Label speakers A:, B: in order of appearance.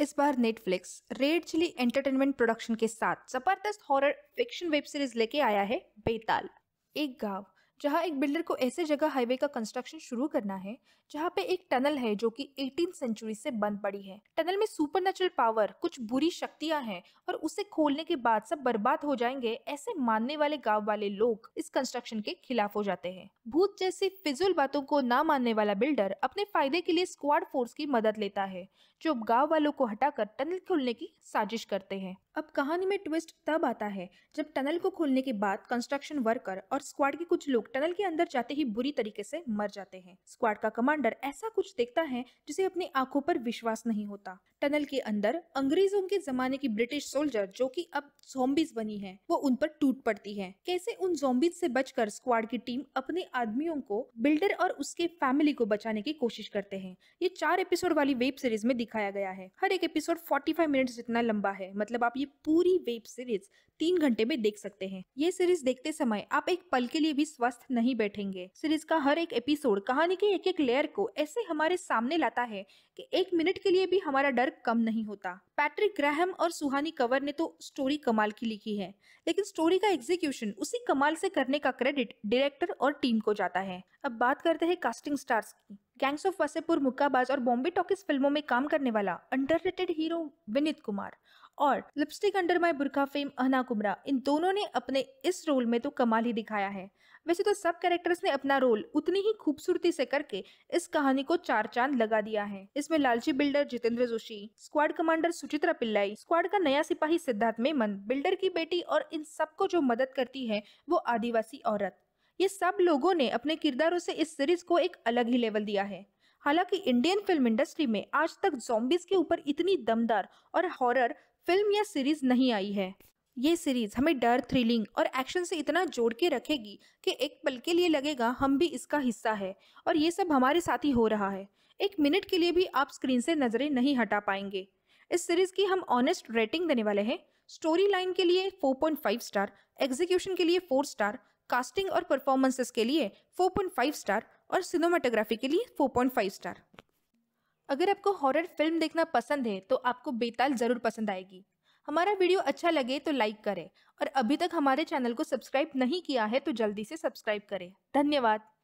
A: इस बार Netflix red chilli entertainment production के साथ जबरदस्त हॉरर फिक्शन वेब सीरीज लेके आया है बेताल एक गांव जहां एक बिल्डर को ऐसे जगह हाईवे का कंस्ट्रक्शन शुरू करना है जहां पे एक टनल है जो कि 18 सेंचुरी से बंद पड़ी है टनल में सुपर पावर कुछ बुरी शक्तियां हैं और उसे खोलने के बाद सब बर्बाद हो जाएंगे ऐसे मानने वाले गाँव वाले लोग इस कंस्ट्रक्शन के खिलाफ हो जाते हैं भूत जैसी फिजुल बातों को न मानने वाला बिल्डर अपने फायदे के लिए स्क्वाड फोर्स की मदद लेता है जो गाँव वालों को हटाकर टनल खोलने की साजिश करते हैं अब कहानी में ट्विस्ट तब आता है जब टनल को खोलने के बाद कंस्ट्रक्शन वर्कर और स्क्वाड के कुछ लोग टनल के अंदर जाते ही बुरी तरीके से मर जाते हैं स्क्वाड का कमांडर ऐसा कुछ देखता है जिसे अपनी आंखों पर विश्वास नहीं होता टनल के अंदर अंग्रेजों के जमाने की ब्रिटिश सोल्जर जो कि अब जोम्बिस बनी है वो उन पर टूट पड़ती है कैसे उन जोम्बिस से बचकर स्क्वाड की टीम अपने आदमियों को बिल्डर और उसके फैमिली को बचाने की कोशिश करते हैं ये चार एपिसोड वाली वेब सीरीज में दिखाया गया है हर एक एपिसोड 45 मिनट्स जितना लंबा है मतलब आप ये पूरी वेब सीरीज तीन घंटे में देख सकते हैं ये सीरीज देखते समय आप एक पल के लिए भी स्वस्थ तटस्थ नहीं बैठेंगे सीरीज का हर एक एपिसोड कहानी के एक एक लेयर को ऐसे हमारे सामने लाता है कि एक मिनट के लिए भी हमारा डर कम नहीं होता पैट्रिक ग्राहम और सुहानी कवर ने तो स्टोरी कमाल की लिखी है लेकिन स्टोरी का एग्जीक्यूशन उसी कमाल से करने का क्रेडिट डायरेक्टर और टीम को जाता है अब बात करते हैं कास्टिंग स्टार्स की गैंग्स ऑफ वसेपुर मुक्काबाज और बॉम्बे टॉकीज फिल्मों में काम करने वाला अंडर हीरो विनीत कुमार और lipstick under my Burkha fame Ahana Kumra इन दोनों ने अपने इस रोल में तो कमाल ही दिखाया है वैसे तो सब कैरेक्टर्स ने अपना रोल उतनी ही खूबसूरती से करके इस कहानी को चार चांद लगा दिया है इसमें लालची builder Jitendra Joshi squad commander Suchitra Pillai squad का नया सिपाही सिद्धार्थ मेमन बिल्डर की बेटी और इन सबको जो मदद करती है वो आदिवासी औरत ये सब लोगों ने अपने किरदारों से इस सीरीज को एक अलग ही लेवल दिया है हालांकि इंडियन फिल्म इंडस्ट्री में आज तक जोम्बिस के ऊपर इतनी दमदार और हॉरर फिल्म या सीरीज नहीं आई है ये सीरीज हमें डर थ्रिलिंग और एक्शन से इतना जोड़ के रखेगी कि एक पल के लिए लगेगा हम भी इसका हिस्सा है और ये सब हमारे साथ ही हो रहा है एक मिनट के लिए भी आप स्क्रीन से नज़रें नहीं हटा पाएंगे इस सीरीज की हम ऑनेस्ट रेटिंग देने वाले हैं स्टोरी लाइन के लिए 4.5 स्टार एग्जीक्यूशन के लिए 4 स्टार कास्टिंग और परफॉर्मेंसेस के लिए 4.5 स्टार और सिनेमाटोग्राफी के लिए 4.5 स्टार अगर आपको हॉरर फिल्म देखना पसंद है तो आपको बेताल ज़रूर पसंद आएगी हमारा वीडियो अच्छा लगे तो लाइक करें और अभी तक हमारे चैनल को सब्सक्राइब नहीं किया है तो जल्दी से सब्सक्राइब करें धन्यवाद